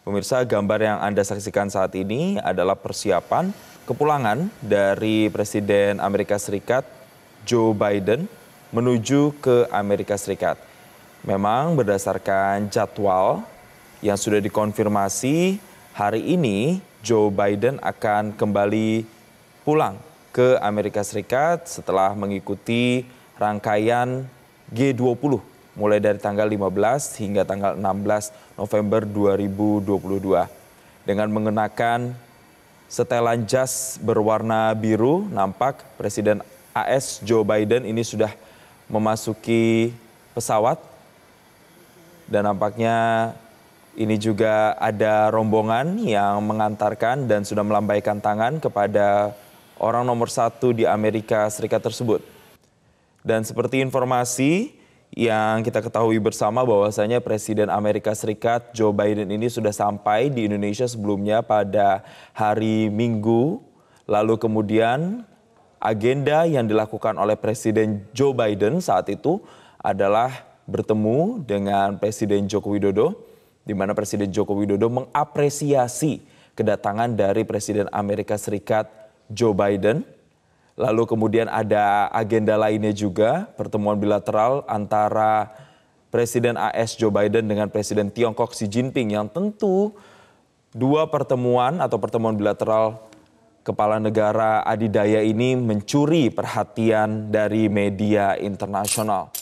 Pemirsa, gambar yang Anda saksikan saat ini adalah persiapan kepulangan dari Presiden Amerika Serikat Joe Biden menuju ke Amerika Serikat. Memang berdasarkan jadwal yang sudah dikonfirmasi, hari ini Joe Biden akan kembali pulang ke Amerika Serikat setelah mengikuti rangkaian G20 mulai dari tanggal 15 hingga tanggal 16 November 2022. Dengan mengenakan setelan jas berwarna biru, nampak Presiden AS Joe Biden ini sudah memasuki pesawat dan nampaknya ini juga ada rombongan yang mengantarkan dan sudah melambaikan tangan kepada orang nomor satu di Amerika Serikat tersebut. Dan seperti informasi, yang kita ketahui bersama bahwasanya Presiden Amerika Serikat Joe Biden ini sudah sampai di Indonesia sebelumnya pada hari Minggu. Lalu kemudian agenda yang dilakukan oleh Presiden Joe Biden saat itu adalah bertemu dengan Presiden Joko Widodo di mana Presiden Joko Widodo mengapresiasi kedatangan dari Presiden Amerika Serikat Joe Biden Lalu kemudian ada agenda lainnya juga, pertemuan bilateral antara Presiden AS Joe Biden dengan Presiden Tiongkok Xi Jinping yang tentu dua pertemuan atau pertemuan bilateral kepala negara adidaya ini mencuri perhatian dari media internasional.